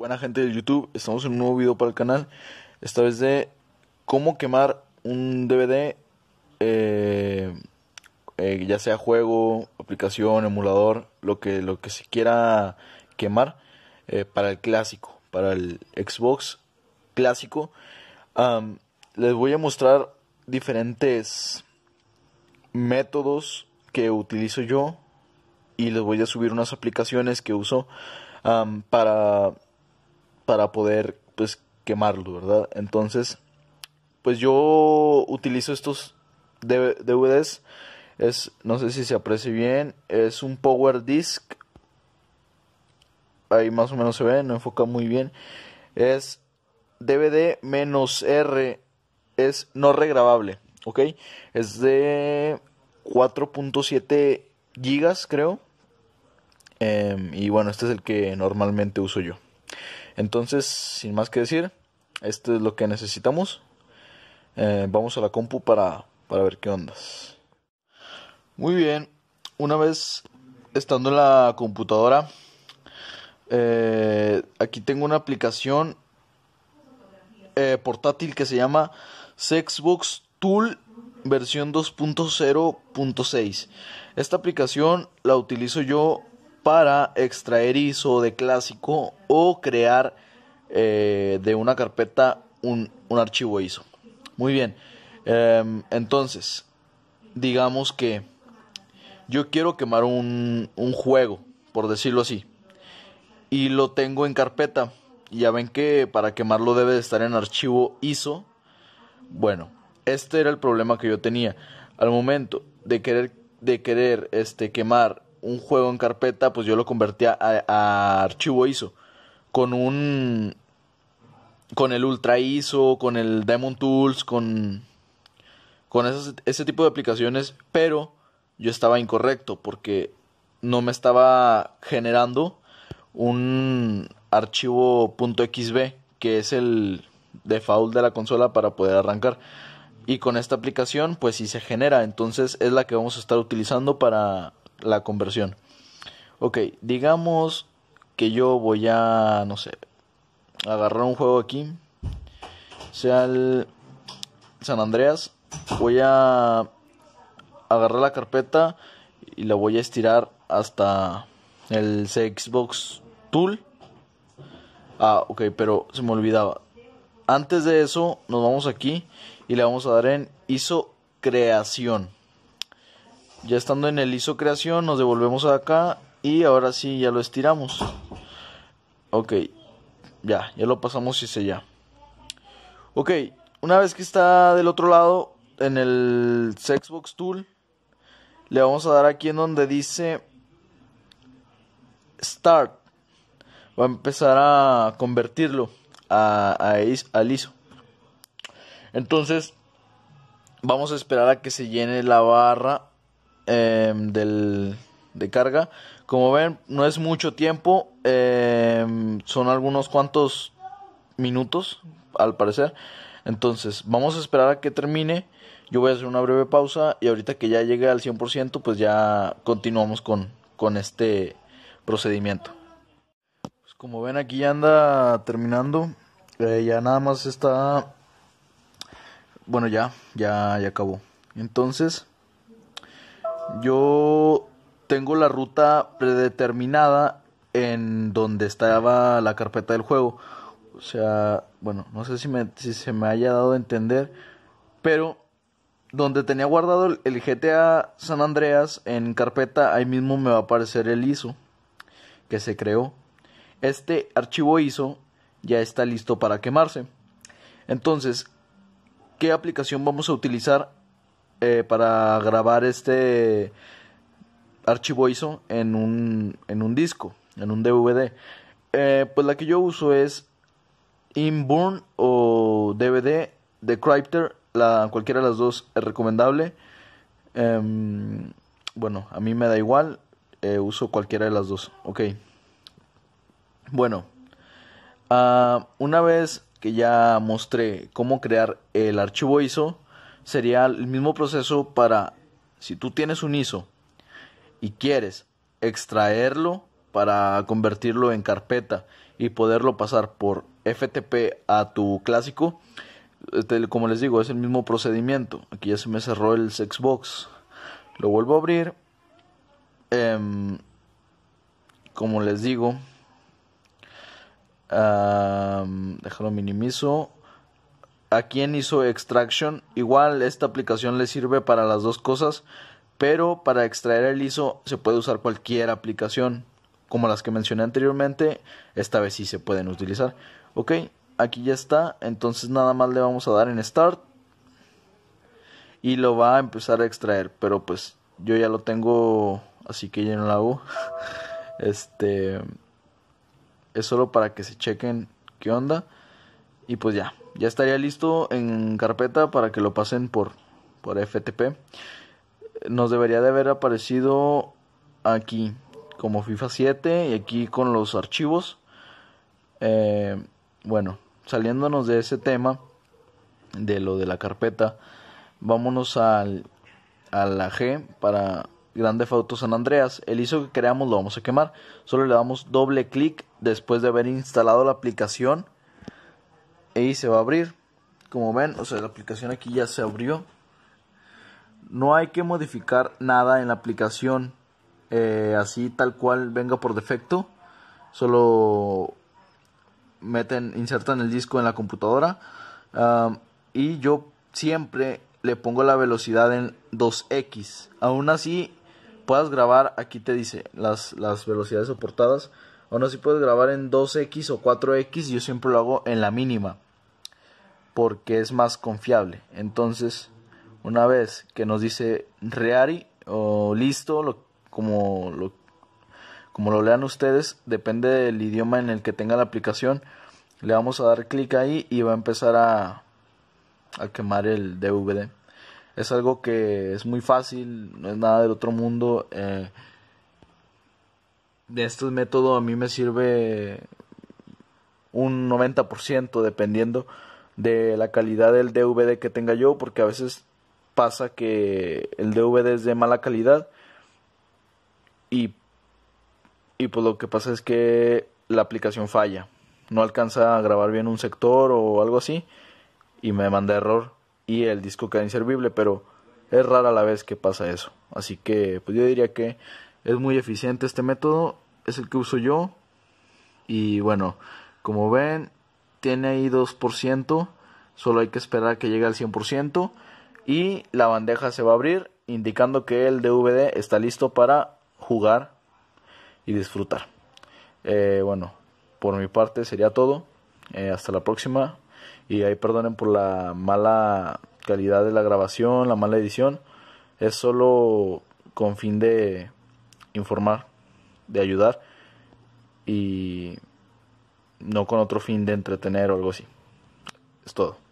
Buena gente de YouTube, estamos en un nuevo video para el canal, esta vez de cómo quemar un DVD, eh, eh, ya sea juego, aplicación, emulador, lo que, lo que se quiera quemar eh, para el clásico, para el Xbox clásico. les voy a mostrar diferentes métodos que utilizo yo y les voy a subir unas aplicaciones que uso para para poder pues quemarlo, ¿verdad? Entonces, pues yo utilizo estos DVDs. Es, no sé si se aprecia bien, es un power disc. Ahí más o menos se ve, no enfoca muy bien. Es DVD menos R, es no regrabable, ¿ok? Es de 4.7 gigas, creo. Em, y bueno, este es el que normalmente uso yo. Entonces, sin más que decir, esto es lo que necesitamos. Eh, vamos a la compu para, ver qué onda. Muy bien, una vez estando en la computadora, eh, aquí tengo una aplicación eh, portátil que se llama Sexbox Tool versión 2.0.6. Esta aplicación la utilizo yo para extraer ISO de clásico o crear eh, de una carpeta un, archivo ISO. Muy bien, em, entonces, digamos que yo quiero quemar un, un juego, por decirlo así, y lo tengo en carpeta. Ya ven que para quemarlo debe de estar en archivo ISO. Bueno, este era el problema que yo tenía. Al momento de querer, de querer este, quemar un juego en carpeta, pues yo lo convertía a, archivo ISO. Con un. Con el Ultra ISO, con el Demon Tools, con. Con ese tipo de aplicaciones, pero yo estaba incorrecto porque no me estaba generando un archivo .xb que es el default de la consola para poder arrancar y con esta aplicación pues si se genera entonces es la que vamos a estar utilizando para la conversión. Ok, digamos que yo voy a, no sé, agarrar un juego aquí, sea el San Andreas, voy a agarrar la carpeta y la voy a estirar hasta el Xbox Tool. Ah, ok, pero se me olvidaba. Antes de eso, nos vamos aquí y le vamos a dar en ISO creación. Ya estando en el ISO creación, nos devolvemos acá y ahora sí ya lo estiramos. Ok, ya, ya lo pasamos y se ya. Ok, una vez que está del otro lado, en el Sexbox Tool, le vamos a dar aquí en donde dice Start. Va a empezar a convertirlo a, al ISO. Entonces, vamos a esperar a que se llene la barra Em, del, de carga. Como ven, no es mucho tiempo, em, son algunos cuantos minutos, al parecer. Entonces, vamos a esperar a que termine. Yo voy a hacer una breve pausa y ahorita que ya llegue al 100%, pues ya continuamos con, con este procedimiento. Pues como ven, aquí ya anda terminando. Eh, ya nada más está... Bueno, ya, ya, ya acabó. Entonces... Yo tengo la ruta predeterminada en donde estaba la carpeta del juego. O sea, bueno, no sé si, se me haya dado a entender, pero donde tenía guardado el GTA San Andreas en carpeta, ahí mismo me va a aparecer el ISO que se creó. Este archivo ISO ya está listo para quemarse. Entonces, ¿qué aplicación vamos a utilizar eh, para grabar este archivo ISO en un, disco, en un DVD. Eh, pues la que yo uso es Inborn o DVD Decrypter la, cualquiera de las dos es recomendable. Em, bueno, a mí me da igual, eh, uso cualquiera de las dos, ok. Bueno, ah, una vez que ya mostré cómo crear el archivo ISO, sería el mismo proceso para si tú tienes un ISO y quieres extraerlo para convertirlo en carpeta y poderlo pasar por FTP a tu clásico, eh, como les digo, es el mismo procedimiento. Aquí ya se me cerró el Xbox. Lo vuelvo a abrir. Em, como les digo, déjalo minimizo a quien hizo Extraction. Igual esta aplicación le sirve para las dos cosas, pero para extraer el ISO se puede usar cualquier aplicación, como las que mencioné anteriormente, esta vez sí se pueden utilizar. Ok, aquí ya está, entonces nada más le vamos a dar en Start y lo va a empezar a extraer, pero pues yo ya lo tengo, así que ya no lo hago. Este es solo para que se chequen qué onda. Y pues ya, ya estaría listo en carpeta para que lo pasen por, por FTP. Nos debería de haber aparecido aquí como FIFA 7 y aquí con los archivos. Eh, bueno, saliéndonos de ese tema, de lo de la carpeta, vámonos al, a la G para Grande Auto San Andreas. El ISO que creamos lo vamos a quemar. Solo le damos doble clic después de haber instalado la aplicación y se va a abrir como ven o sea la aplicación aquí ya se abrió no hay que modificar nada en la aplicación eh, así tal cual venga por defecto solo meten insertan el disco en la computadora y yo siempre le pongo la velocidad en 2x aún así puedas grabar aquí te dice las, las velocidades soportadas o no, si puedes grabar en 2X o 4X, yo siempre lo hago en la mínima. Porque es más confiable. Entonces, una vez que nos dice Reari o listo, como, lo, como lo lean ustedes, depende del idioma en el que tenga la aplicación. Le vamos a dar clic ahí y va a empezar a, a quemar el DVD. Es algo que es muy fácil, no es nada del otro mundo. Eh, de este método a mí me sirve un 90% dependiendo de la calidad del DVD que tenga yo, porque a veces pasa que el DVD es de mala calidad y, y pues lo que pasa es que la aplicación falla, no alcanza a grabar bien un sector o algo así y me manda error y el disco queda inservible, pero es rara la vez que pasa eso. Así que pues yo diría que es muy eficiente este método, es el que uso yo. Y bueno, como ven, tiene ahí 2%, solo hay que esperar que llegue al 100% y la bandeja se va a abrir indicando que el DVD está listo para jugar y disfrutar. Eh, bueno, por mi parte sería todo. Eh, hasta la próxima. Y ahí perdonen por la mala calidad de la grabación, la mala edición. Es solo con fin de informar, de ayudar y no con otro fin de entretener o algo así. Es todo.